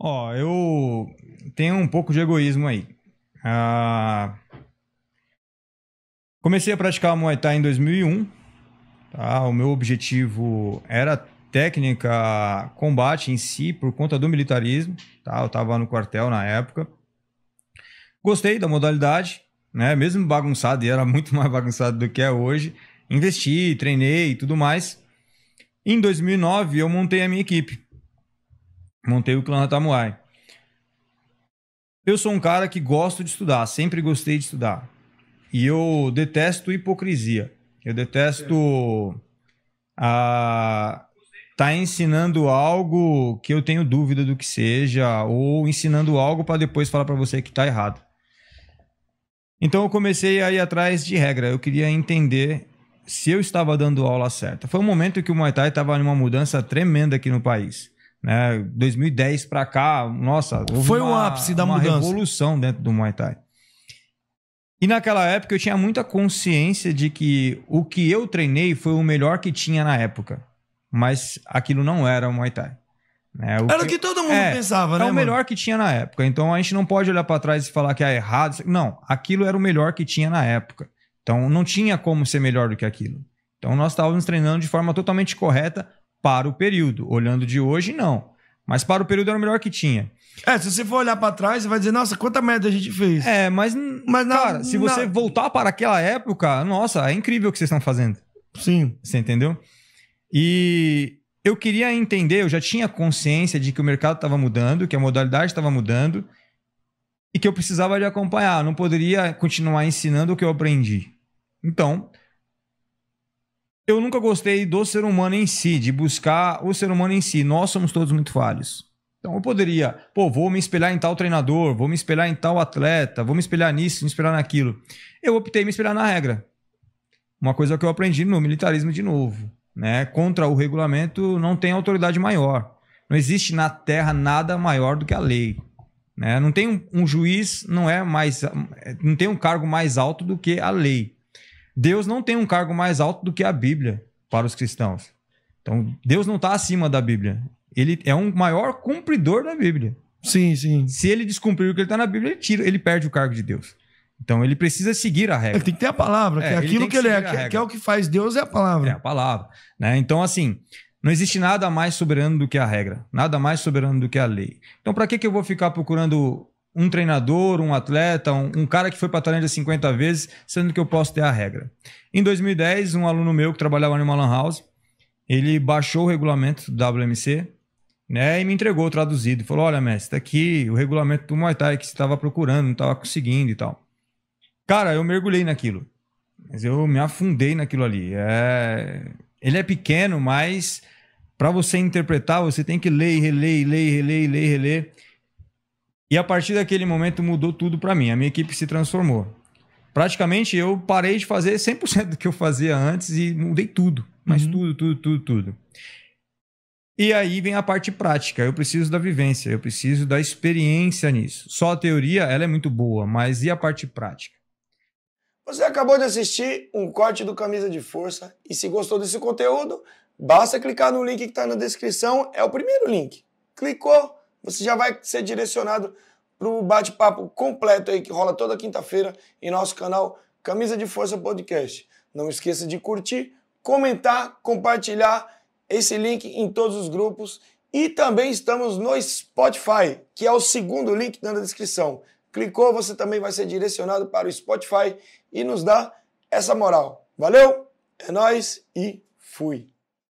Ó, oh, eu tenho um pouco de egoísmo aí. Ah, comecei a praticar Muay Thai em 2001. Tá? O meu objetivo era técnica combate em si, por conta do militarismo. Tá? Eu estava no quartel na época. Gostei da modalidade, né? mesmo bagunçado, e era muito mais bagunçado do que é hoje. Investi, treinei e tudo mais. Em 2009, eu montei a minha equipe. Montei o clã Tamuai. Eu sou um cara que gosto de estudar, sempre gostei de estudar. E eu detesto hipocrisia. Eu detesto a tá ensinando algo que eu tenho dúvida do que seja ou ensinando algo para depois falar para você que tá errado. Então eu comecei a ir atrás de regra. Eu queria entender se eu estava dando aula certa. Foi um momento que o Muay Thai estava numa mudança tremenda aqui no país. Né? 2010 para cá, nossa, foi uma, o ápice da uma mudança. revolução dentro do Muay Thai. E naquela época eu tinha muita consciência de que o que eu treinei foi o melhor que tinha na época. Mas aquilo não era o Muay Thai. Né? O era o que, que todo mundo é, pensava, é né? Era o mano? melhor que tinha na época. Então a gente não pode olhar para trás e falar que é errado. Não, aquilo era o melhor que tinha na época. Então não tinha como ser melhor do que aquilo. Então nós estávamos treinando de forma totalmente correta para o período. Olhando de hoje, não. Mas para o período era o melhor que tinha. É, se você for olhar para trás, você vai dizer, nossa, quanta merda a gente fez. É, mas, mas na, cara, se na... você voltar para aquela época, nossa, é incrível o que vocês estão fazendo. Sim. Você entendeu? E eu queria entender, eu já tinha consciência de que o mercado estava mudando, que a modalidade estava mudando e que eu precisava de acompanhar, não poderia continuar ensinando o que eu aprendi. Então, eu nunca gostei do ser humano em si, de buscar o ser humano em si. Nós somos todos muito falhos. Então eu poderia, pô, vou me espelhar em tal treinador, vou me espelhar em tal atleta, vou me espelhar nisso, me espelhar naquilo. Eu optei me espelhar na regra. Uma coisa que eu aprendi no militarismo de novo, né? Contra o regulamento não tem autoridade maior. Não existe na terra nada maior do que a lei. Né? Não tem um, um juiz, não é mais, não tem um cargo mais alto do que a lei. Deus não tem um cargo mais alto do que a Bíblia para os cristãos. Então, Deus não está acima da Bíblia. Ele é um maior cumpridor da Bíblia. Sim, sim. Se ele descumprir o que ele está na Bíblia, ele, tira, ele perde o cargo de Deus. Então ele precisa seguir a regra. Ele tem que ter a palavra, é, que é, é aquilo que, que ele é, que, que, é, é o que faz Deus é a palavra. É a palavra. Né? Então, assim, não existe nada mais soberano do que a regra, nada mais soberano do que a lei. Então, para que, que eu vou ficar procurando um treinador, um atleta, um, um cara que foi para a Tailândia 50 vezes, sendo que eu posso ter a regra. Em 2010, um aluno meu que trabalhava no uma house, ele baixou o regulamento do WMC, né, e me entregou traduzido. Falou: "Olha, mestre, está aqui o regulamento do Muay Thai que você estava procurando, não estava conseguindo e tal". Cara, eu mergulhei naquilo. Mas eu me afundei naquilo ali. É... ele é pequeno, mas para você interpretar, você tem que ler, reler, ler, reler, ler, reler. E a partir daquele momento mudou tudo para mim. A minha equipe se transformou. Praticamente eu parei de fazer 100% do que eu fazia antes e mudei tudo. Mas uhum. tudo, tudo, tudo, tudo. E aí vem a parte prática. Eu preciso da vivência, eu preciso da experiência nisso. Só a teoria, ela é muito boa, mas e a parte prática? Você acabou de assistir um corte do Camisa de Força e se gostou desse conteúdo, basta clicar no link que está na descrição, é o primeiro link. Clicou, você já vai ser direcionado para o bate-papo completo aí que rola toda quinta-feira em nosso canal Camisa de Força Podcast. Não esqueça de curtir, comentar, compartilhar esse link em todos os grupos e também estamos no Spotify, que é o segundo link na descrição. Clicou, você também vai ser direcionado para o Spotify e nos dá essa moral. Valeu, é nós e fui.